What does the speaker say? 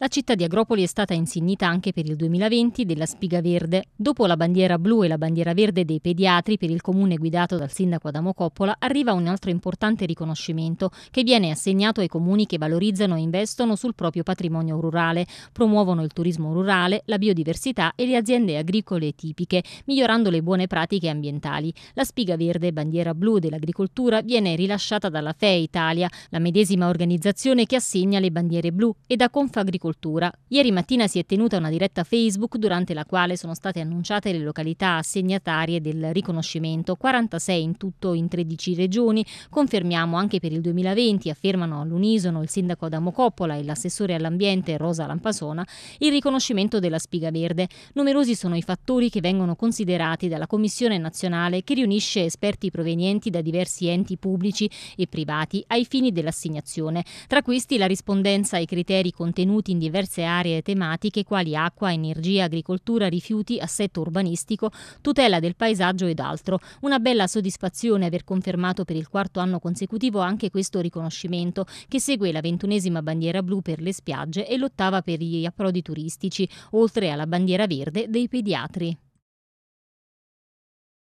La città di Agropoli è stata insignita anche per il 2020 della Spiga Verde. Dopo la bandiera blu e la bandiera verde dei pediatri per il comune guidato dal sindaco Adamo Coppola, arriva un altro importante riconoscimento che viene assegnato ai comuni che valorizzano e investono sul proprio patrimonio rurale, promuovono il turismo rurale, la biodiversità e le aziende agricole tipiche, migliorando le buone pratiche ambientali. La Spiga Verde, bandiera blu dell'agricoltura, viene rilasciata dalla FE Italia, la medesima organizzazione che assegna le bandiere blu, e da Confagricoltura dell'agricoltura. Ieri mattina si è tenuta una diretta Facebook durante la quale sono state annunciate le località assegnatarie del riconoscimento, 46 in tutto in 13 regioni. Confermiamo anche per il 2020, affermano all'unisono il sindaco Adamo Coppola e l'assessore all'ambiente Rosa Lampasona, il riconoscimento della spiga verde. Numerosi sono i fattori che vengono considerati dalla Commissione nazionale che riunisce esperti provenienti da diversi enti pubblici e privati ai fini dell'assegnazione. Tra questi la rispondenza ai criteri contenuti in in diverse aree tematiche quali acqua, energia, agricoltura, rifiuti, assetto urbanistico, tutela del paesaggio ed altro. Una bella soddisfazione aver confermato per il quarto anno consecutivo anche questo riconoscimento, che segue la ventunesima bandiera blu per le spiagge e l'ottava per gli approdi turistici, oltre alla bandiera verde dei pediatri.